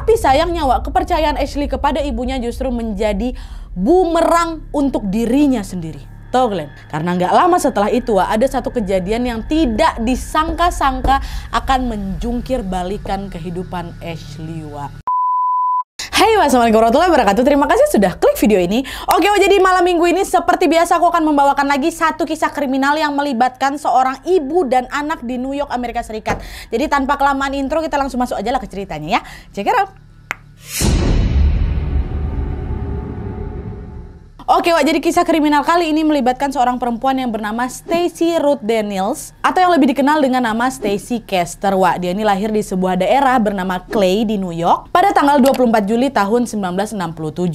Tapi sayangnya Wak, kepercayaan Ashley kepada ibunya justru menjadi bumerang untuk dirinya sendiri. Toglen. Glenn? Karena nggak lama setelah itu Wak, ada satu kejadian yang tidak disangka-sangka akan menjungkir balikan kehidupan Ashley Wak. Hai, hey, wassalamualaikum warahmatullahi wabarakatuh. Terima kasih sudah klik video ini. Oke, jadi malam minggu ini seperti biasa aku akan membawakan lagi satu kisah kriminal yang melibatkan seorang ibu dan anak di New York, Amerika Serikat. Jadi tanpa kelamaan intro, kita langsung masuk aja lah ke ceritanya ya. Check it out. Oke, Wak, jadi kisah kriminal kali ini melibatkan seorang perempuan yang bernama Stacy Ruth Daniels atau yang lebih dikenal dengan nama Stacy Kester, Wak. Dia ini lahir di sebuah daerah bernama Clay di New York pada tanggal 24 Juli tahun 1967,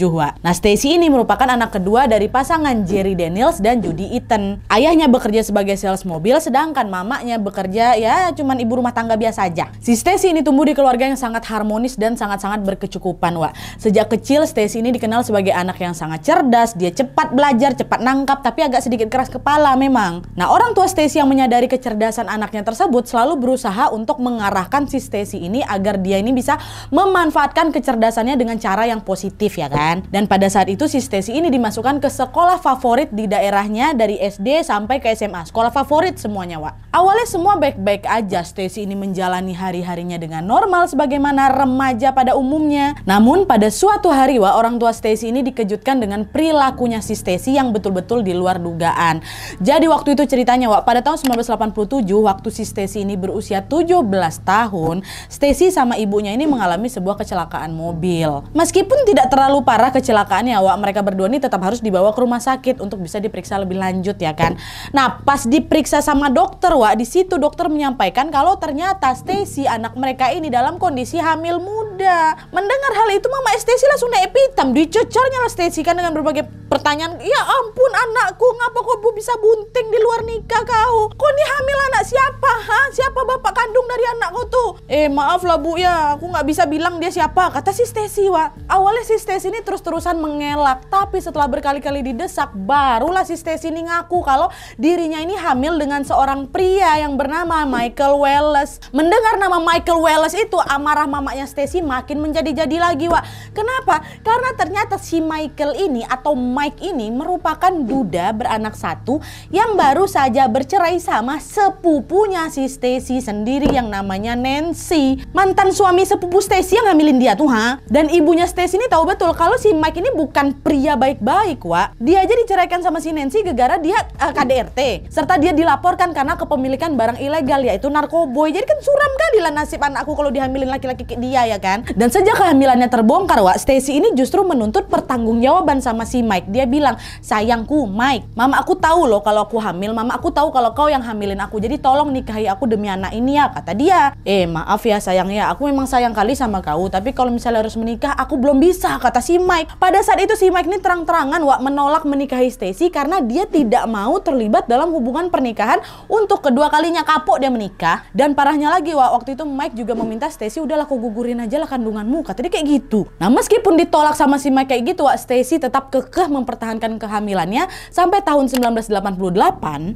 Wak. Nah, Stacy ini merupakan anak kedua dari pasangan Jerry Daniels dan Judy Eaton. Ayahnya bekerja sebagai sales mobil sedangkan mamanya bekerja ya cuman ibu rumah tangga biasa aja. Si Stacy ini tumbuh di keluarga yang sangat harmonis dan sangat-sangat berkecukupan, Wak. Sejak kecil Stacy ini dikenal sebagai anak yang sangat cerdas, dia cepat belajar, cepat nangkap, tapi agak sedikit keras kepala memang. Nah, orang tua Stacy yang menyadari kecerdasan anaknya tersebut selalu berusaha untuk mengarahkan si Stacy ini agar dia ini bisa memanfaatkan kecerdasannya dengan cara yang positif ya kan. Dan pada saat itu si Stacy ini dimasukkan ke sekolah favorit di daerahnya dari SD sampai ke SMA. Sekolah favorit semuanya, Wak. Awalnya semua baik-baik aja. Stacy ini menjalani hari-harinya dengan normal sebagaimana remaja pada umumnya. Namun pada suatu hari, Wak, orang tua Stacy ini dikejutkan dengan perilaku si Stacy yang betul-betul di luar dugaan. Jadi waktu itu ceritanya Wak, pada tahun 1987 waktu si Stacy ini berusia 17 tahun, Stacy sama ibunya ini mengalami sebuah kecelakaan mobil. Meskipun tidak terlalu parah kecelakaannya Wak, mereka berdua ini tetap harus dibawa ke rumah sakit untuk bisa diperiksa lebih lanjut ya kan. Nah, pas diperiksa sama dokter Wak, di situ dokter menyampaikan kalau ternyata Stacy anak mereka ini dalam kondisi hamil muda ada. Mendengar hal itu Mama Estesi langsung naik pitam. Dicecarnya lah Estesi kan dengan berbagai pertanyaan. Ya ampun anakku, ngapa kok bu bisa bunting di luar nikah kau? Kau ini hamil anak siapa? Ha? Siapa bapak kandung dari anakku tuh? Eh maaf lah bu ya, aku nggak bisa bilang dia siapa. Kata si Stesi wa. Awalnya si Estes ini terus-terusan mengelak. Tapi setelah berkali-kali didesak, barulah si Estes ini ngaku kalau dirinya ini hamil dengan seorang pria yang bernama Michael Wallace. Mendengar nama Michael Wallace itu, amarah mamanya Stacy makin menjadi-jadi lagi, Wak. Kenapa? Karena ternyata si Michael ini atau Mike ini merupakan duda beranak satu yang baru saja bercerai sama sepupunya si Stacy sendiri yang namanya Nancy. Mantan suami sepupu Stacy yang ngambilin dia tuh, ha? Dan ibunya Stacy ini tahu betul kalau si Mike ini bukan pria baik-baik, Wak. Dia aja diceraikan sama si Nancy gara-gara dia uh, eh, KDRT. Serta dia dilaporkan karena kepemilikan barang ilegal yaitu narkoboy. Jadi kan suram kali lah nasib anakku kalau dihamilin laki-laki dia ya kan kan. Dan sejak kehamilannya terbongkar, Wak, Stacy ini justru menuntut pertanggungjawaban sama si Mike. Dia bilang, sayangku Mike, mama aku tahu loh kalau aku hamil, mama aku tahu kalau kau yang hamilin aku, jadi tolong nikahi aku demi anak ini ya, kata dia. Eh maaf ya sayang ya, aku memang sayang kali sama kau, tapi kalau misalnya harus menikah, aku belum bisa, kata si Mike. Pada saat itu si Mike ini terang-terangan Wak menolak menikahi Stacy karena dia tidak mau terlibat dalam hubungan pernikahan untuk kedua kalinya kapok dia menikah. Dan parahnya lagi Wak, waktu itu Mike juga meminta Stacy udah laku gugurin aja adalah kandunganmu dia kayak gitu nah meskipun ditolak sama si Mike kayak gitu Wak Stacy tetap kekeh mempertahankan kehamilannya sampai tahun 1988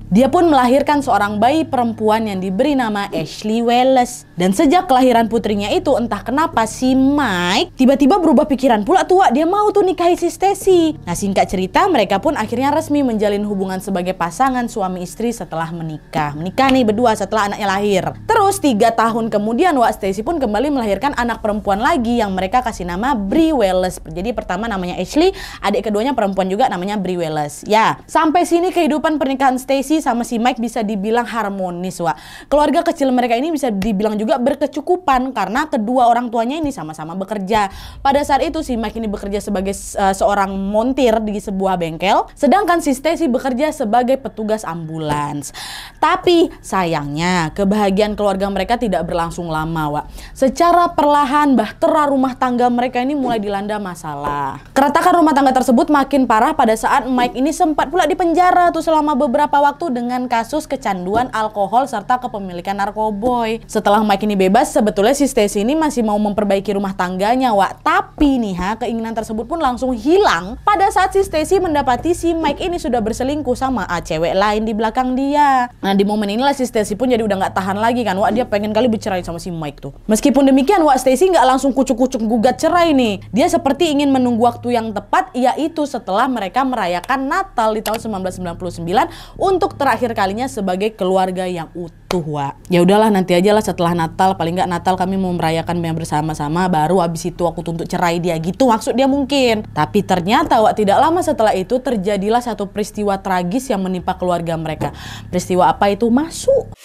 dia pun melahirkan seorang bayi perempuan yang diberi nama Ashley Welles dan sejak kelahiran putrinya itu entah kenapa si Mike tiba-tiba berubah pikiran pula tua. dia mau tuh nikahi si Stacy nah singkat cerita mereka pun akhirnya resmi menjalin hubungan sebagai pasangan suami istri setelah menikah menikah nih berdua setelah anaknya lahir terus tiga tahun kemudian Wak Stacy pun kembali melahirkan anak perempuan perempuan lagi yang mereka kasih nama Brie Welles. Jadi pertama namanya Ashley, adik keduanya perempuan juga namanya Brie Welles. Ya, sampai sini kehidupan pernikahan Stacy sama si Mike bisa dibilang harmonis, Wak. Keluarga kecil mereka ini bisa dibilang juga berkecukupan karena kedua orang tuanya ini sama-sama bekerja. Pada saat itu si Mike ini bekerja sebagai uh, seorang montir di sebuah bengkel, sedangkan si Stacy bekerja sebagai petugas ambulans. Tapi sayangnya kebahagiaan keluarga mereka tidak berlangsung lama, Wak. Secara perlahan bahkan bahtera rumah tangga mereka ini mulai dilanda masalah. Keretakan rumah tangga tersebut makin parah pada saat Mike ini sempat pula dipenjara tuh selama beberapa waktu dengan kasus kecanduan alkohol serta kepemilikan narkoboy. Setelah Mike ini bebas, sebetulnya si Stacy ini masih mau memperbaiki rumah tangganya, Wak. Tapi nih ha, keinginan tersebut pun langsung hilang pada saat si Stacy mendapati si Mike ini sudah berselingkuh sama ah, cewek lain di belakang dia. Nah, di momen inilah si Stacy pun jadi udah nggak tahan lagi kan, Wak. Dia pengen kali bercerai sama si Mike tuh. Meskipun demikian, Wak Stacy nggak nggak langsung kucuk-kucuk gugat cerai nih. Dia seperti ingin menunggu waktu yang tepat, yaitu setelah mereka merayakan Natal di tahun 1999 untuk terakhir kalinya sebagai keluarga yang utuh, wa Ya udahlah nanti aja lah setelah Natal, paling nggak Natal kami mau merayakan bersama-sama, baru abis itu aku tuntut cerai dia gitu maksud dia mungkin. Tapi ternyata wa tidak lama setelah itu terjadilah satu peristiwa tragis yang menimpa keluarga mereka. Peristiwa apa itu? Masuk.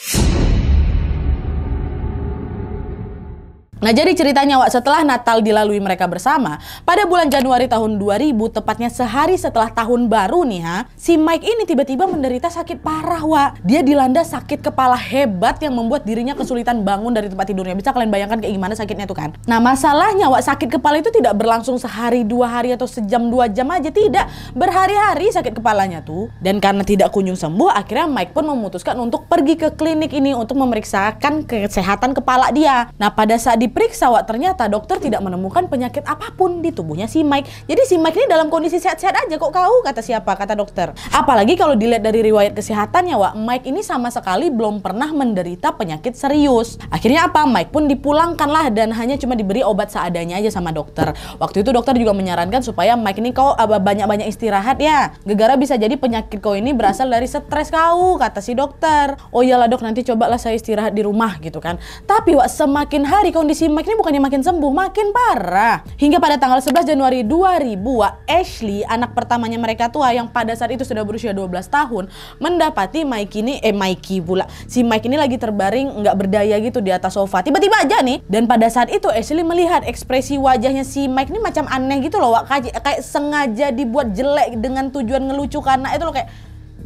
Nah jadi ceritanya Wak, setelah Natal dilalui mereka bersama, pada bulan Januari tahun 2000, tepatnya sehari setelah tahun baru nih ha, si Mike ini tiba-tiba menderita sakit parah Wak. Dia dilanda sakit kepala hebat yang membuat dirinya kesulitan bangun dari tempat tidurnya. Bisa kalian bayangkan kayak gimana sakitnya tuh kan. Nah masalahnya Wak, sakit kepala itu tidak berlangsung sehari dua hari atau sejam dua jam aja, tidak. Berhari-hari sakit kepalanya tuh. Dan karena tidak kunjung sembuh, akhirnya Mike pun memutuskan untuk pergi ke klinik ini untuk memeriksakan kesehatan kepala dia. Nah pada saat di diperiksa Wak, ternyata dokter tidak menemukan penyakit apapun di tubuhnya si Mike. Jadi si Mike ini dalam kondisi sehat-sehat aja kok kau kata siapa? Kata dokter. Apalagi kalau dilihat dari riwayat kesehatannya Wak, Mike ini sama sekali belum pernah menderita penyakit serius. Akhirnya apa? Mike pun dipulangkan lah dan hanya cuma diberi obat seadanya aja sama dokter. Waktu itu dokter juga menyarankan supaya Mike ini kau eh, banyak-banyak istirahat ya. Gegara bisa jadi penyakit kau ini berasal dari stres kau kata si dokter. Oh iyalah dok nanti cobalah saya istirahat di rumah gitu kan. Tapi Wak semakin hari kondisi kondisi Mike ini bukannya makin sembuh, makin parah. Hingga pada tanggal 11 Januari 2000, Ashley, anak pertamanya mereka tua yang pada saat itu sudah berusia 12 tahun, mendapati Mike ini, eh Mikey pula, si Mike ini lagi terbaring nggak berdaya gitu di atas sofa. Tiba-tiba aja nih, dan pada saat itu Ashley melihat ekspresi wajahnya si Mike ini macam aneh gitu loh, Wak. kayak sengaja dibuat jelek dengan tujuan ngelucu karena itu loh kayak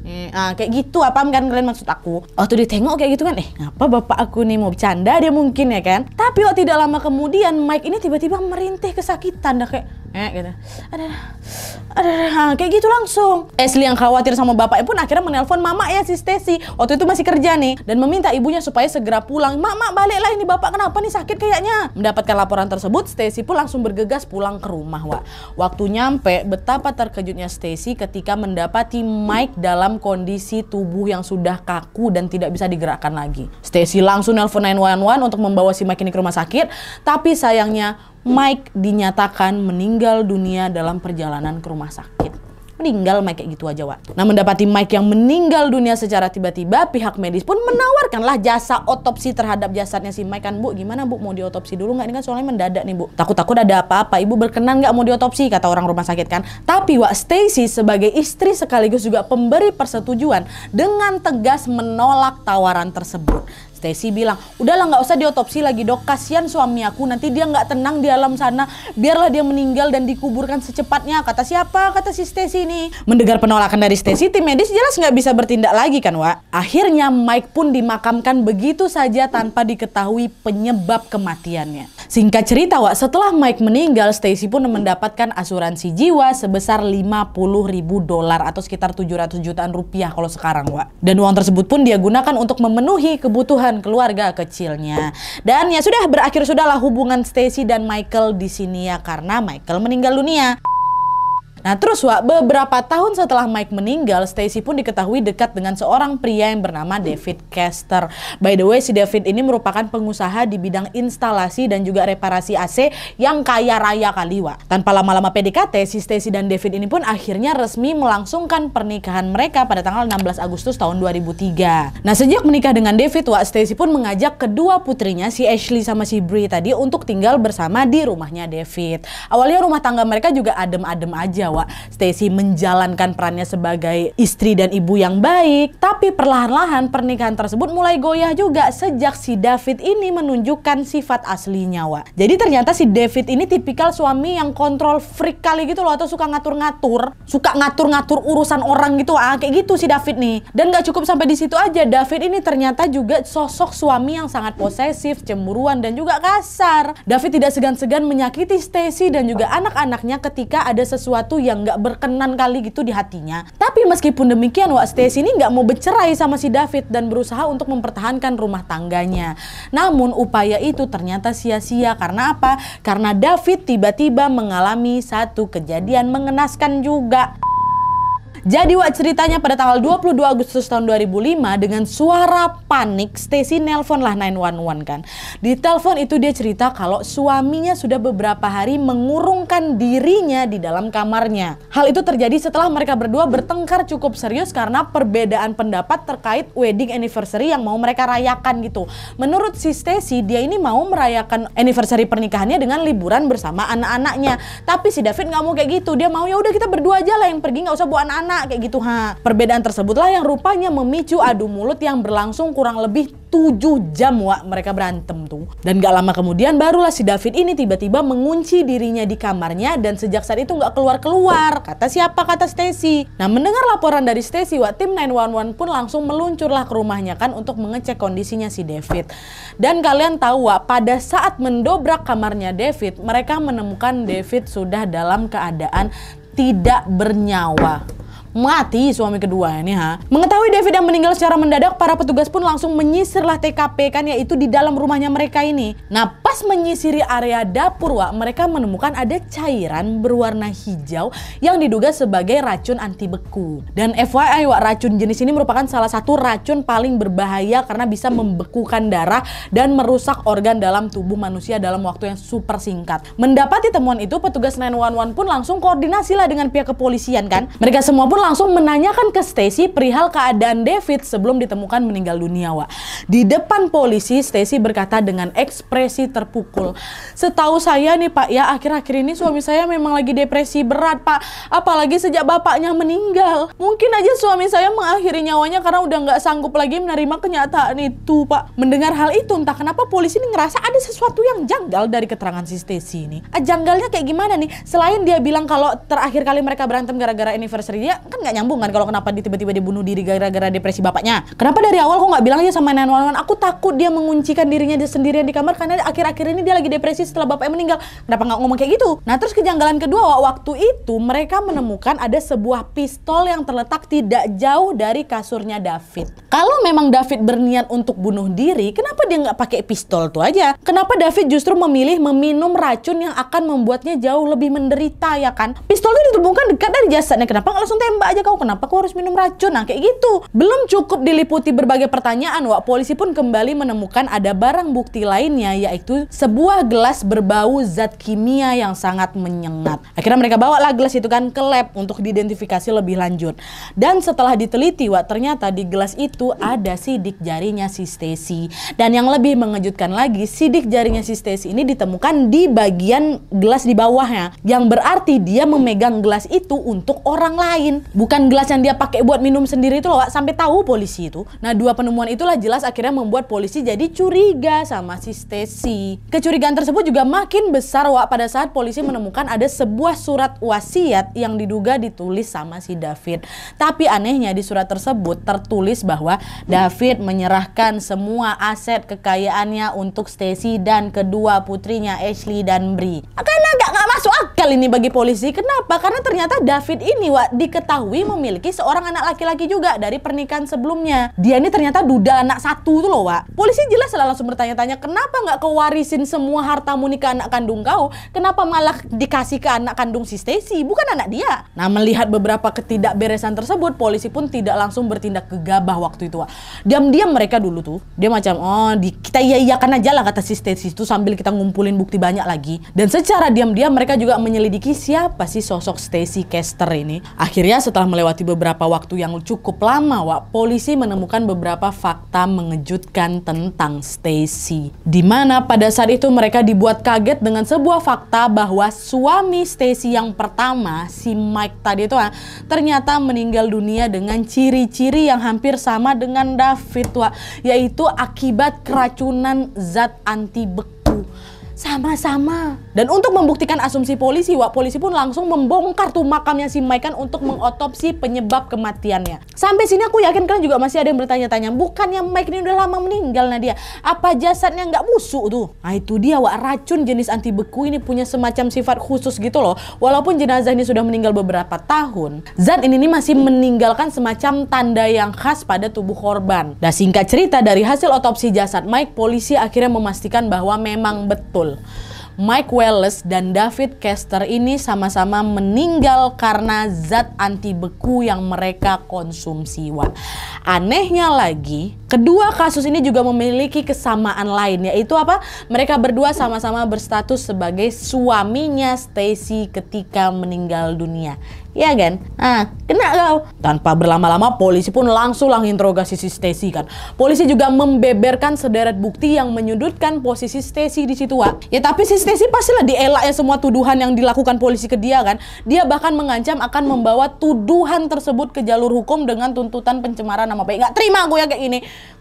Eh, nah, kayak gitu, apa ah, kan kalian maksud aku? Waktu ditengok kayak gitu kan, eh apa bapak aku nih mau bercanda dia mungkin ya kan? Tapi waktu tidak lama kemudian Mike ini tiba-tiba merintih kesakitan, dah kayak eh gitu ada ada ah, kayak gitu langsung Esli yang khawatir sama bapaknya pun akhirnya menelpon mama ya si Stacy waktu itu masih kerja nih dan meminta ibunya supaya segera pulang Mama baliklah ini bapak kenapa nih sakit kayaknya mendapatkan laporan tersebut Stacy pun langsung bergegas pulang ke rumah Wak waktu nyampe betapa terkejutnya Stacy ketika mendapati Mike dalam kondisi tubuh yang sudah kaku dan tidak bisa digerakkan lagi Stacy langsung nelpon 911 untuk membawa si Mike ini ke rumah sakit tapi sayangnya Mike dinyatakan meninggal dunia dalam perjalanan ke rumah sakit. Meninggal Mike kayak gitu aja, Wak. Nah, mendapati Mike yang meninggal dunia secara tiba-tiba, pihak medis pun menawarkanlah jasa otopsi terhadap jasadnya si Mike kan, Bu. Gimana, Bu? Mau diotopsi dulu nggak? Ini kan soalnya mendadak nih, Bu. Takut-takut ada apa-apa. Ibu berkenan nggak mau diotopsi, kata orang rumah sakit kan. Tapi, Wak, Stacy sebagai istri sekaligus juga pemberi persetujuan dengan tegas menolak tawaran tersebut. Stacy bilang, udahlah nggak usah diotopsi lagi dok, kasihan suami aku nanti dia nggak tenang di alam sana, biarlah dia meninggal dan dikuburkan secepatnya. Kata siapa? Kata si Stacy nih Mendengar penolakan dari Stacy, tim medis jelas nggak bisa bertindak lagi kan Wak? Akhirnya Mike pun dimakamkan begitu saja tanpa diketahui penyebab kematiannya. Singkat cerita Wak, setelah Mike meninggal, Stacy pun mendapatkan asuransi jiwa sebesar 50 ribu dolar atau sekitar 700 jutaan rupiah kalau sekarang Wak. Dan uang tersebut pun dia gunakan untuk memenuhi kebutuhan keluarga kecilnya. Dan ya sudah berakhir sudahlah hubungan Stacy dan Michael di sini ya karena Michael meninggal dunia. Nah terus Wak, beberapa tahun setelah Mike meninggal, Stacy pun diketahui dekat dengan seorang pria yang bernama David Kester. By the way, si David ini merupakan pengusaha di bidang instalasi dan juga reparasi AC yang kaya raya kali Wak. Tanpa lama-lama PDKT, si Stacy dan David ini pun akhirnya resmi melangsungkan pernikahan mereka pada tanggal 16 Agustus tahun 2003. Nah sejak menikah dengan David, Wak Stacy pun mengajak kedua putrinya si Ashley sama si Brie tadi untuk tinggal bersama di rumahnya David. Awalnya rumah tangga mereka juga adem-adem aja Wak bahwa Stacy menjalankan perannya sebagai istri dan ibu yang baik, tapi perlahan-lahan pernikahan tersebut mulai goyah juga sejak si David ini menunjukkan sifat aslinya, Wak. Jadi ternyata si David ini tipikal suami yang kontrol freak kali gitu loh atau suka ngatur-ngatur, suka ngatur-ngatur urusan orang gitu, ah kayak gitu si David nih. Dan gak cukup sampai di situ aja, David ini ternyata juga sosok suami yang sangat posesif, cemburuan dan juga kasar. David tidak segan-segan menyakiti Stacy dan juga anak-anaknya ketika ada sesuatu yang gak berkenan kali gitu di hatinya. Tapi meskipun demikian, Wak Stacy ini gak mau bercerai sama si David dan berusaha untuk mempertahankan rumah tangganya. Namun upaya itu ternyata sia-sia karena apa? Karena David tiba-tiba mengalami satu kejadian mengenaskan juga. Jadi Wak ceritanya pada tanggal 22 Agustus tahun 2005 dengan suara panik Stacy nelpon lah 911 kan. Di telepon itu dia cerita kalau suaminya sudah beberapa hari mengurungkan dirinya di dalam kamarnya. Hal itu terjadi setelah mereka berdua bertengkar cukup serius karena perbedaan pendapat terkait wedding anniversary yang mau mereka rayakan gitu. Menurut si Stacy dia ini mau merayakan anniversary pernikahannya dengan liburan bersama anak-anaknya. Tapi si David nggak mau kayak gitu. Dia mau ya udah kita berdua aja lah yang pergi nggak usah buat anak-anak kayak gitu ha. Perbedaan tersebutlah yang rupanya memicu adu mulut yang berlangsung kurang lebih 7 jam wak mereka berantem tuh. Dan gak lama kemudian barulah si David ini tiba-tiba mengunci dirinya di kamarnya dan sejak saat itu gak keluar-keluar. Kata siapa? Kata Stacy. Nah mendengar laporan dari Stacy wa tim 911 pun langsung meluncurlah ke rumahnya kan untuk mengecek kondisinya si David. Dan kalian tahu wak pada saat mendobrak kamarnya David mereka menemukan David sudah dalam keadaan tidak bernyawa mati suami kedua ini ha. Mengetahui David yang meninggal secara mendadak, para petugas pun langsung menyisirlah TKP kan yaitu di dalam rumahnya mereka ini. Nah pas menyisiri area dapur wa, mereka menemukan ada cairan berwarna hijau yang diduga sebagai racun anti beku. Dan FYI wa, racun jenis ini merupakan salah satu racun paling berbahaya karena bisa membekukan darah dan merusak organ dalam tubuh manusia dalam waktu yang super singkat. Mendapati temuan itu, petugas 911 pun langsung koordinasilah dengan pihak kepolisian kan. Mereka semua pun langsung menanyakan ke Stacy perihal keadaan David sebelum ditemukan meninggal dunia, Wak. Di depan polisi, Stacy berkata dengan ekspresi terpukul. Setahu saya nih Pak, ya akhir-akhir ini suami saya memang lagi depresi berat, Pak. Apalagi sejak bapaknya meninggal. Mungkin aja suami saya mengakhiri nyawanya karena udah nggak sanggup lagi menerima kenyataan itu, Pak. Mendengar hal itu, entah kenapa polisi ini ngerasa ada sesuatu yang janggal dari keterangan si Stacy ini. Eh, janggalnya kayak gimana nih? Selain dia bilang kalau terakhir kali mereka berantem gara-gara anniversary dia, kan nggak nyambung kan kalau kenapa tiba-tiba dibunuh diri gara-gara depresi bapaknya. Kenapa dari awal kok nggak bilang aja sama wanwan aku takut dia menguncikan dirinya dia sendirian di kamar karena akhir-akhir ini dia lagi depresi setelah bapaknya meninggal. Kenapa nggak ngomong kayak gitu? Nah terus kejanggalan kedua waktu itu mereka menemukan ada sebuah pistol yang terletak tidak jauh dari kasurnya David. Kalau memang David berniat untuk bunuh diri, kenapa dia nggak pakai pistol tuh aja? Kenapa David justru memilih meminum racun yang akan membuatnya jauh lebih menderita ya kan? Pistolnya itu ditemukan dekat dari jasadnya, kenapa nggak langsung tembak? mbak aja kau kenapa kau harus minum racun nah kayak gitu belum cukup diliputi berbagai pertanyaan wak polisi pun kembali menemukan ada barang bukti lainnya yaitu sebuah gelas berbau zat kimia yang sangat menyengat akhirnya mereka bawa lah gelas itu kan ke lab untuk diidentifikasi lebih lanjut dan setelah diteliti wak ternyata di gelas itu ada sidik jarinya si Stacy dan yang lebih mengejutkan lagi sidik jarinya si Stacy ini ditemukan di bagian gelas di bawahnya yang berarti dia memegang gelas itu untuk orang lain bukan gelas yang dia pakai buat minum sendiri itu loh sampai tahu polisi itu. Nah dua penemuan itulah jelas akhirnya membuat polisi jadi curiga sama si Stacy. Kecurigaan tersebut juga makin besar Wak pada saat polisi menemukan ada sebuah surat wasiat yang diduga ditulis sama si David. Tapi anehnya di surat tersebut tertulis bahwa David menyerahkan semua aset kekayaannya untuk Stacy dan kedua putrinya Ashley dan Bri. Karena nggak nggak masuk akal ini bagi polisi. Kenapa? Karena ternyata David ini Wak diketahui diketahui memiliki seorang anak laki-laki juga dari pernikahan sebelumnya. Dia ini ternyata duda anak satu tuh loh, Wak. Polisi jelas selalu langsung bertanya-tanya, kenapa nggak kewarisin semua hartamu nih ke anak kandung kau? Kenapa malah dikasih ke anak kandung si Stacy, bukan anak dia? Nah, melihat beberapa ketidakberesan tersebut, polisi pun tidak langsung bertindak gegabah waktu itu, Wak. Diam-diam mereka dulu tuh, dia macam, oh, di, kita iya-iyakan aja lah kata si Stacy itu sambil kita ngumpulin bukti banyak lagi. Dan secara diam-diam mereka juga menyelidiki siapa sih sosok Stacy Kester ini. Akhirnya setelah melewati beberapa waktu yang cukup lama, Wak, polisi menemukan beberapa fakta mengejutkan tentang Stacy. Di mana pada saat itu mereka dibuat kaget dengan sebuah fakta bahwa suami Stacy yang pertama, si Mike tadi itu ah, ternyata meninggal dunia dengan ciri-ciri yang hampir sama dengan David, Wak, yaitu akibat keracunan zat anti beku. Sama-sama. Dan untuk membuktikan asumsi polisi, Wak, polisi pun langsung membongkar tuh makamnya si Mike kan untuk mengotopsi penyebab kematiannya. Sampai sini aku yakin kalian juga masih ada yang bertanya-tanya, bukannya Mike ini udah lama meninggal Nadia? Apa jasadnya nggak busuk tuh? Nah itu dia Wak, racun jenis anti beku ini punya semacam sifat khusus gitu loh. Walaupun jenazah ini sudah meninggal beberapa tahun, zat ini masih meninggalkan semacam tanda yang khas pada tubuh korban. Nah singkat cerita dari hasil otopsi jasad Mike, polisi akhirnya memastikan bahwa memang betul Liverpool. Mike Wallace dan David Kester ini sama-sama meninggal karena zat anti beku yang mereka konsumsi. Wah, anehnya lagi, kedua kasus ini juga memiliki kesamaan lain yaitu apa? Mereka berdua sama-sama berstatus sebagai suaminya Stacy ketika meninggal dunia. Iya kan? ah kena kau. Tanpa berlama-lama, polisi pun langsung lang interogasi si Stacy kan. Polisi juga membeberkan sederet bukti yang menyudutkan posisi Stacy di situ, Wak. Ya tapi si Stacy pastilah ya semua tuduhan yang dilakukan polisi ke dia kan. Dia bahkan mengancam akan membawa tuduhan tersebut ke jalur hukum dengan tuntutan pencemaran nama baik. Nggak terima gue ya kayak ini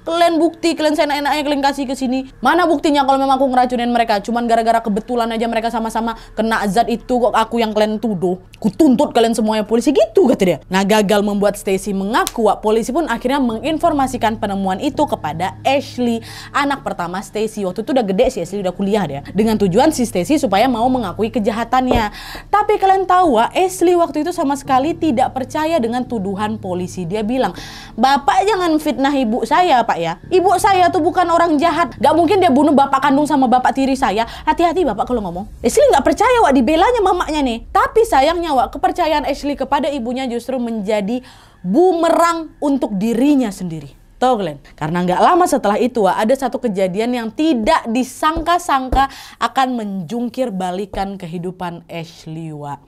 kalian bukti kalian seenak-enaknya kalian kasih ke sini mana buktinya kalau memang aku ngeracunin mereka cuman gara-gara kebetulan aja mereka sama-sama kena zat itu kok aku yang kalian tuduh ku tuntut kalian semuanya polisi gitu kata dia nah gagal membuat Stacy mengaku wak polisi pun akhirnya menginformasikan penemuan itu kepada Ashley anak pertama Stacy waktu itu udah gede sih Ashley udah kuliah dia dengan tujuan si Stacy supaya mau mengakui kejahatannya tapi kalian tahu wak Ashley waktu itu sama sekali tidak percaya dengan tuduhan polisi dia bilang bapak jangan fitnah ibu saya pak bapak ya. Ibu saya tuh bukan orang jahat. Gak mungkin dia bunuh bapak kandung sama bapak tiri saya. Hati-hati bapak kalau ngomong. Ashley nggak percaya wak dibelanya mamaknya nih. Tapi sayangnya wak kepercayaan Ashley kepada ibunya justru menjadi bumerang untuk dirinya sendiri. Tau Glenn, karena nggak lama setelah itu ada satu kejadian yang tidak disangka-sangka akan menjungkir balikan kehidupan Ashley wak.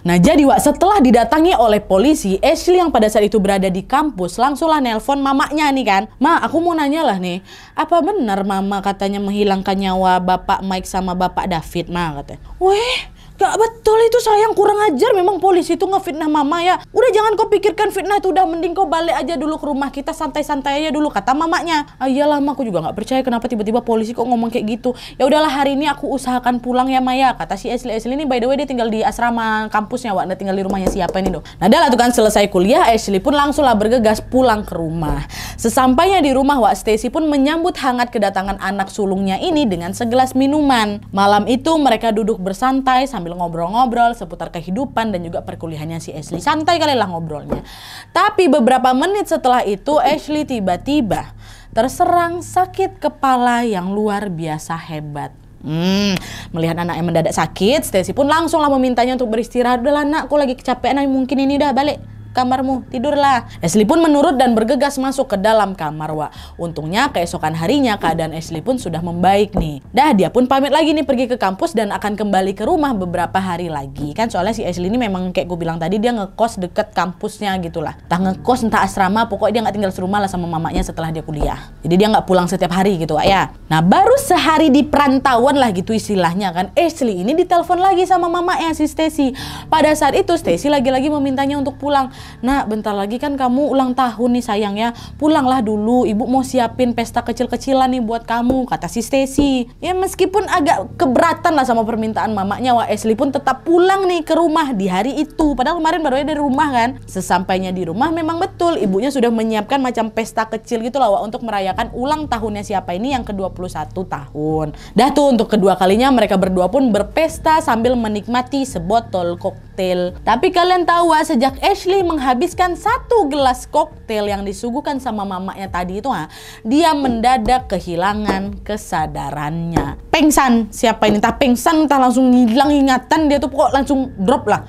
Nah jadi Wak, setelah didatangi oleh polisi, Ashley yang pada saat itu berada di kampus langsunglah nelpon mamanya nih kan. Ma, aku mau nanya lah nih, apa benar mama katanya menghilangkan nyawa bapak Mike sama bapak David, ma katanya. Weh, Gak betul itu sayang kurang ajar memang polisi itu ngefitnah mama ya. Udah jangan kau pikirkan fitnah itu udah mending kau balik aja dulu ke rumah kita santai-santai aja dulu kata mamanya. Ah, Iya lama aku juga gak percaya kenapa tiba-tiba polisi kok ngomong kayak gitu. Ya udahlah hari ini aku usahakan pulang ya Maya kata si Ashley. Ashley ini by the way dia tinggal di asrama kampusnya Wak. Dia tinggal di rumahnya siapa ini dong. Nah dah lah tuh kan selesai kuliah Ashley pun langsung lah bergegas pulang ke rumah. Sesampainya di rumah Wak Stacy pun menyambut hangat kedatangan anak sulungnya ini dengan segelas minuman. Malam itu mereka duduk bersantai sambil sambil ngobrol-ngobrol seputar kehidupan dan juga perkuliahannya si Ashley. Santai kali lah ngobrolnya. Tapi beberapa menit setelah itu Ashley tiba-tiba terserang sakit kepala yang luar biasa hebat. Hmm, melihat anaknya mendadak sakit, Stacy pun langsunglah memintanya untuk beristirahat. Udah lah nak, aku lagi kecapean, mungkin ini udah balik kamarmu, tidurlah. Ashley pun menurut dan bergegas masuk ke dalam kamar Wa. Untungnya keesokan harinya keadaan Ashley pun sudah membaik nih. Dah dia pun pamit lagi nih pergi ke kampus dan akan kembali ke rumah beberapa hari lagi. Kan soalnya si Ashley ini memang kayak gue bilang tadi dia ngekos deket kampusnya gitu lah. Entah ngekos entah asrama pokoknya dia nggak tinggal serumah lah sama mamanya setelah dia kuliah. Jadi dia nggak pulang setiap hari gitu Wak ya. Nah baru sehari di perantauan lah gitu istilahnya kan. Ashley ini ditelepon lagi sama mamanya si Stacy. Pada saat itu Stacy lagi-lagi memintanya untuk pulang Nah, bentar lagi kan kamu ulang tahun nih sayang ya. Pulanglah dulu, ibu mau siapin pesta kecil-kecilan nih buat kamu, kata si Stacy. Ya meskipun agak keberatan lah sama permintaan mamanya, Wak Ashley pun tetap pulang nih ke rumah di hari itu. Padahal kemarin baru dari rumah kan. Sesampainya di rumah memang betul, ibunya sudah menyiapkan macam pesta kecil gitu lah Wak untuk merayakan ulang tahunnya siapa ini yang ke-21 tahun. Dah tuh untuk kedua kalinya mereka berdua pun berpesta sambil menikmati sebotol kok koktail. Tapi kalian tahu ah, sejak Ashley menghabiskan satu gelas koktail yang disuguhkan sama mamanya tadi itu ah, dia mendadak kehilangan kesadarannya. Pengsan, siapa ini? tak pengsan, tak langsung hilang ingatan, dia tuh pokok langsung drop lah.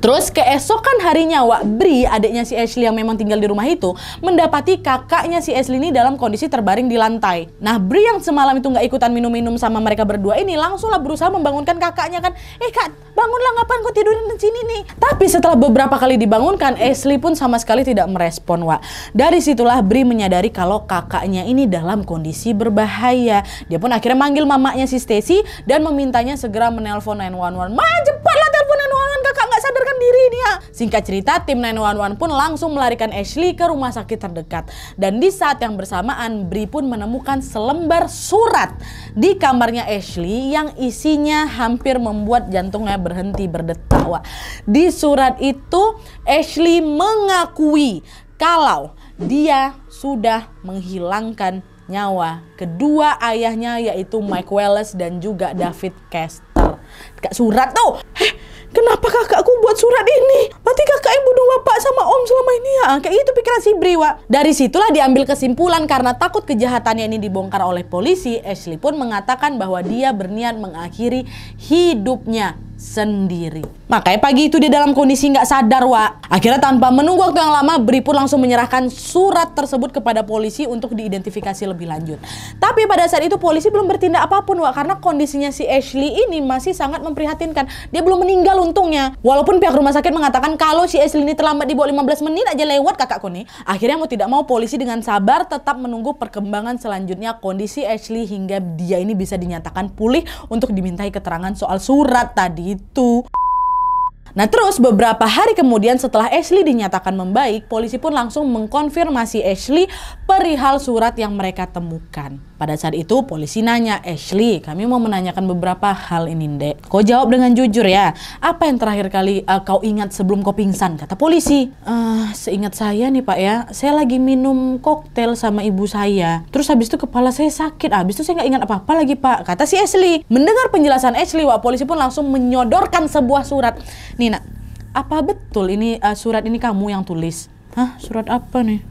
Terus keesokan harinya Wak Bri, adiknya si Ashley yang memang tinggal di rumah itu, mendapati kakaknya si Ashley ini dalam kondisi terbaring di lantai. Nah Bri yang semalam itu nggak ikutan minum-minum sama mereka berdua ini langsunglah berusaha membangunkan kakaknya kan. Eh kak, bangunlah ngapain kok tidurin di sini nih? Tapi setelah beberapa kali dibangunkan, Ashley pun sama sekali tidak merespon Wak. Dari situlah Bri menyadari kalau kakaknya ini dalam kondisi berbahaya. Dia pun akhirnya manggil mamanya si Stacy dan memintanya segera menelpon 911. Ma cepatlah sendiri ya. Singkat cerita, tim 911 pun langsung melarikan Ashley ke rumah sakit terdekat. Dan di saat yang bersamaan, Bri pun menemukan selembar surat di kamarnya Ashley yang isinya hampir membuat jantungnya berhenti berdetak. Di surat itu, Ashley mengakui kalau dia sudah menghilangkan nyawa kedua ayahnya yaitu Mike Wallace dan juga David Kester. Surat tuh. Heh, kenapa kakakku buat surat ini? Berarti kakak yang bunuh bapak sama om selama ini ya? Kayak itu pikiran si Bri, Dari situlah diambil kesimpulan karena takut kejahatannya ini dibongkar oleh polisi, Ashley pun mengatakan bahwa dia berniat mengakhiri hidupnya sendiri. Makanya pagi itu dia dalam kondisi nggak sadar, Wa. Akhirnya tanpa menunggu waktu yang lama, pun langsung menyerahkan surat tersebut kepada polisi untuk diidentifikasi lebih lanjut. Tapi pada saat itu polisi belum bertindak apapun, Wa, karena kondisinya si Ashley ini masih sangat memprihatinkan. Dia belum meninggal untungnya. Walaupun pihak rumah sakit mengatakan kalau si Ashley ini terlambat di 15 menit aja lewat kakakku nih. Akhirnya mau tidak mau polisi dengan sabar tetap menunggu perkembangan selanjutnya kondisi Ashley hingga dia ini bisa dinyatakan pulih untuk dimintai keterangan soal surat tadi tu Nah terus beberapa hari kemudian setelah Ashley dinyatakan membaik, polisi pun langsung mengkonfirmasi Ashley perihal surat yang mereka temukan. Pada saat itu polisi nanya, Ashley kami mau menanyakan beberapa hal ini Dek. Kau jawab dengan jujur ya, apa yang terakhir kali uh, kau ingat sebelum kau pingsan? Kata polisi, uh, seingat saya nih pak ya, saya lagi minum koktel sama ibu saya. Terus habis itu kepala saya sakit, habis itu saya nggak ingat apa-apa lagi pak. Kata si Ashley, mendengar penjelasan Ashley, wak polisi pun langsung menyodorkan sebuah surat Nina, apa betul ini uh, surat ini kamu yang tulis? Hah, surat apa nih?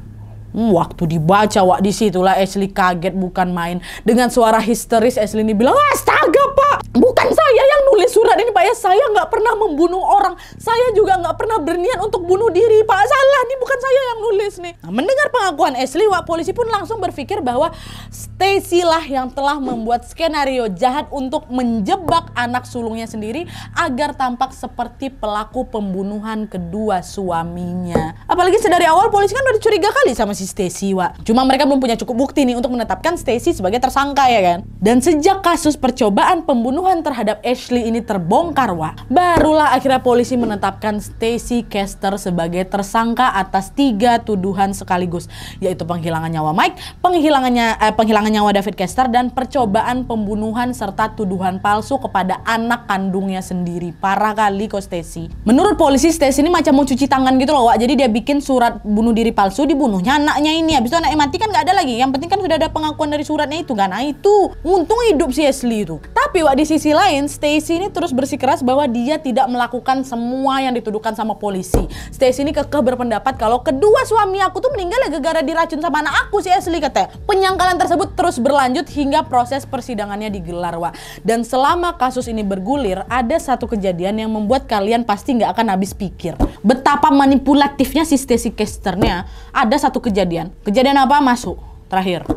Hmm, waktu dibaca wak di situlah Ashley kaget bukan main. Dengan suara histeris Ashley ini bilang, "Astaga, Pak. Bukan saya yang nulis surat ini, Pak. Ya saya nggak pernah membunuh orang. Saya juga nggak pernah berniat untuk bunuh diri, Pak. Salah nih, bukan saya yang nulis nih." Nah, mendengar pengakuan Ashley, wak polisi pun langsung berpikir bahwa Stacy lah yang telah membuat skenario jahat untuk menjebak anak sulungnya sendiri agar tampak seperti pelaku pembunuhan kedua suaminya. Apalagi sedari awal polisi kan udah curiga kali sama si Stacy, Wak. Cuma mereka belum punya cukup bukti nih untuk menetapkan Stacy sebagai tersangka ya kan. Dan sejak kasus percobaan pembunuhan terhadap Ashley ini terbongkar, Wak, barulah akhirnya polisi menetapkan Stacy Caster sebagai tersangka atas tiga tuduhan sekaligus, yaitu penghilangan nyawa Mike, penghilangannya eh, penghilangan nyawa David Caster dan percobaan pembunuhan serta tuduhan palsu kepada anak kandungnya sendiri. Parah kali kok Stacy. Menurut polisi Stacy ini macam mau cuci tangan gitu loh, Wak. Jadi dia bikin surat bunuh diri palsu dibunuhnya anak anaknya ini habis itu anaknya mati kan nggak ada lagi yang penting kan sudah ada pengakuan dari suratnya itu kan nah itu untung hidup si Ashley itu tapi wak di sisi lain Stacy ini terus bersikeras bahwa dia tidak melakukan semua yang dituduhkan sama polisi Stacy ini kekeh berpendapat kalau kedua suami aku tuh meninggal ya gara-gara diracun sama anak aku si Ashley katanya penyangkalan tersebut terus berlanjut hingga proses persidangannya digelar wak dan selama kasus ini bergulir ada satu kejadian yang membuat kalian pasti nggak akan habis pikir betapa manipulatifnya si Stacy Kesternya ada satu kejadian kejadian. Kejadian apa masuk? Terakhir.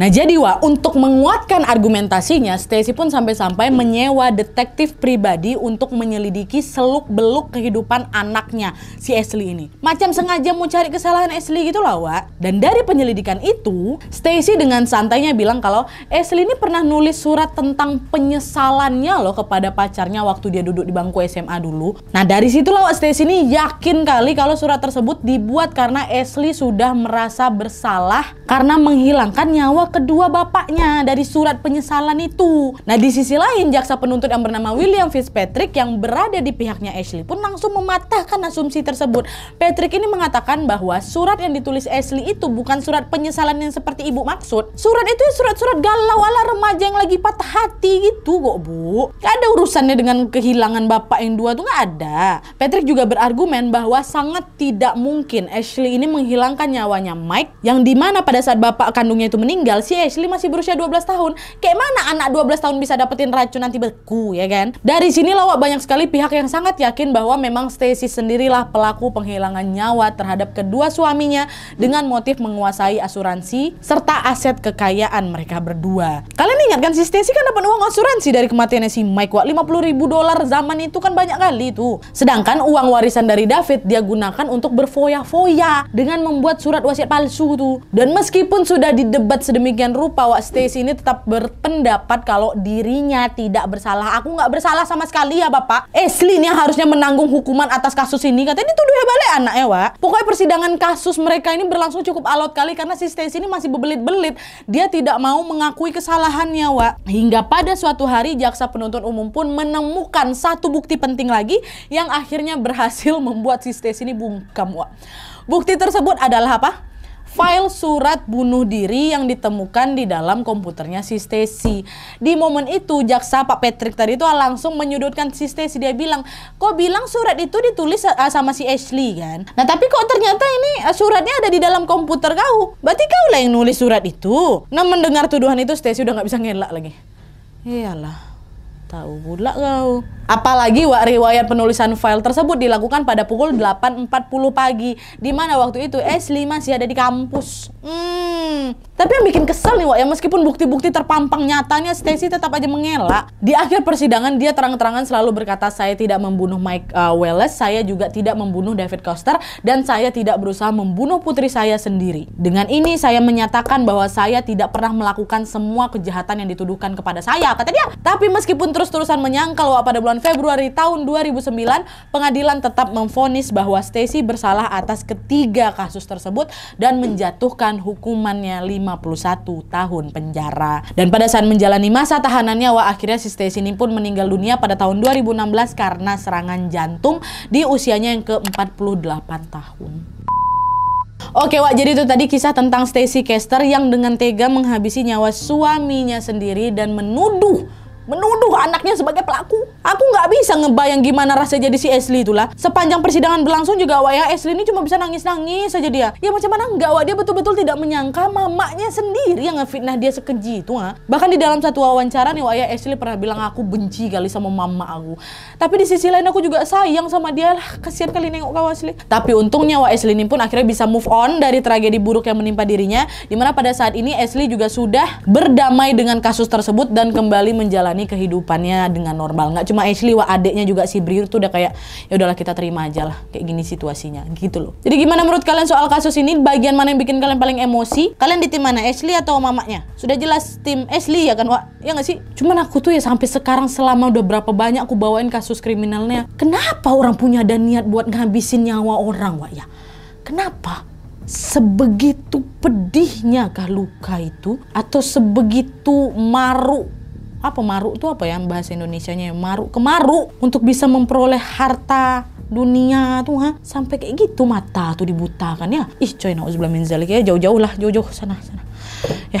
Nah jadi Wak, untuk menguatkan argumentasinya, Stacy pun sampai-sampai menyewa detektif pribadi untuk menyelidiki seluk-beluk kehidupan anaknya si Ashley ini. Macam sengaja mau cari kesalahan Ashley gitu lah Wak. Dan dari penyelidikan itu, Stacy dengan santainya bilang kalau Ashley ini pernah nulis surat tentang penyesalannya loh kepada pacarnya waktu dia duduk di bangku SMA dulu. Nah dari situlah Wak Stacy ini yakin kali kalau surat tersebut dibuat karena Ashley sudah merasa bersalah karena menghilangkan nyawa kedua bapaknya dari surat penyesalan itu. Nah di sisi lain jaksa penuntut yang bernama William Fitzpatrick yang berada di pihaknya Ashley pun langsung mematahkan asumsi tersebut. Patrick ini mengatakan bahwa surat yang ditulis Ashley itu bukan surat penyesalan yang seperti ibu maksud. Surat itu surat-surat galau ala remaja yang lagi patah hati gitu kok bu. Gak ada urusannya dengan kehilangan bapak yang dua tuh gak ada. Patrick juga berargumen bahwa sangat tidak mungkin Ashley ini menghilangkan nyawanya Mike yang dimana pada saat bapak kandungnya itu meninggal meninggal, si Ashley masih berusia 12 tahun. Kayak mana anak 12 tahun bisa dapetin racun nanti beku, ya kan? Dari sini lawak banyak sekali pihak yang sangat yakin bahwa memang Stacy sendirilah pelaku penghilangan nyawa terhadap kedua suaminya dengan motif menguasai asuransi serta aset kekayaan mereka berdua. Kalian ingat kan si Stacy kan dapat uang asuransi dari kematiannya si Mike, Wak. 50 ribu dolar zaman itu kan banyak kali tuh. Sedangkan uang warisan dari David dia gunakan untuk berfoya-foya dengan membuat surat wasiat palsu tuh. Dan meskipun sudah didebat sedemikian sedemikian rupa Wak Stacy ini tetap berpendapat kalau dirinya tidak bersalah. Aku nggak bersalah sama sekali ya Bapak. Esli ini harusnya menanggung hukuman atas kasus ini katanya dituduh ya balik anaknya Wak. Pokoknya persidangan kasus mereka ini berlangsung cukup alot kali karena si Stacy ini masih bebelit belit Dia tidak mau mengakui kesalahannya Wak. Hingga pada suatu hari jaksa penuntut umum pun menemukan satu bukti penting lagi yang akhirnya berhasil membuat si Stacy ini bungkam Wak. Bukti tersebut adalah apa? file surat bunuh diri yang ditemukan di dalam komputernya si Stacy. Di momen itu jaksa Pak Patrick tadi itu langsung menyudutkan si Stacy dia bilang, "Kok bilang surat itu ditulis eh, sama si Ashley kan?" Nah, tapi kok ternyata ini eh, suratnya ada di dalam komputer kau. Berarti kau lah yang nulis surat itu. Nah, mendengar tuduhan itu Stacy udah nggak bisa ngelak lagi. Iyalah. Tahu pula kau. Apalagi riwayat penulisan file tersebut dilakukan pada pukul 8.40 pagi, di mana waktu itu Ashley masih ada di kampus. Hmm. Tapi yang bikin kesel nih, Wak, ya meskipun bukti-bukti terpampang nyatanya, Stacy tetap aja mengelak. Di akhir persidangan, dia terang-terangan selalu berkata, saya tidak membunuh Mike uh, Wallace, saya juga tidak membunuh David Coster, dan saya tidak berusaha membunuh putri saya sendiri. Dengan ini, saya menyatakan bahwa saya tidak pernah melakukan semua kejahatan yang dituduhkan kepada saya, kata dia. Tapi meskipun terus-terusan menyangkal, Wak, pada bulan Februari tahun 2009, pengadilan tetap memfonis bahwa Stacy bersalah atas ketiga kasus tersebut dan menjatuhkan hukumannya 51 tahun penjara. Dan pada saat menjalani masa tahanannya, wah akhirnya si Stacy ini pun meninggal dunia pada tahun 2016 karena serangan jantung di usianya yang ke-48 tahun. Oke Wak, jadi itu tadi kisah tentang Stacy Kester yang dengan tega menghabisi nyawa suaminya sendiri dan menuduh menuduh anaknya sebagai pelaku. Aku nggak bisa ngebayang gimana rasa jadi si Ashley itulah. Sepanjang persidangan berlangsung juga wah ya Ashley ini cuma bisa nangis-nangis aja dia. Ya macam mana nggak wah dia betul-betul tidak menyangka mamanya sendiri yang ngefitnah dia sekeji itu ha. Bahkan di dalam satu wawancara nih wah ya Ashley pernah bilang aku benci kali sama mama aku. Tapi di sisi lain aku juga sayang sama dia lah. Kasihan kali nengok kau Ashley. Tapi untungnya wah Ashley ini pun akhirnya bisa move on dari tragedi buruk yang menimpa dirinya. Dimana pada saat ini Ashley juga sudah berdamai dengan kasus tersebut dan kembali menjalani menjalani kehidupannya dengan normal nggak cuma Ashley wa adiknya juga si Briur tuh udah kayak ya udahlah kita terima aja lah kayak gini situasinya gitu loh jadi gimana menurut kalian soal kasus ini bagian mana yang bikin kalian paling emosi kalian di tim mana Ashley atau mamanya sudah jelas tim Ashley ya kan wa ya nggak sih cuman aku tuh ya sampai sekarang selama udah berapa banyak aku bawain kasus kriminalnya kenapa orang punya ada niat buat ngabisin nyawa orang wa ya kenapa sebegitu pedihnya kah luka itu atau sebegitu maruk apa maruk itu apa ya bahasa Indonesia-nya ya? maruk kemaru untuk bisa memperoleh harta dunia tuh ha sampai kayak gitu mata tuh dibutakan ya ih coy nauzubillah min zalik ya jauh-jauh lah jauh-jauh sana sana ya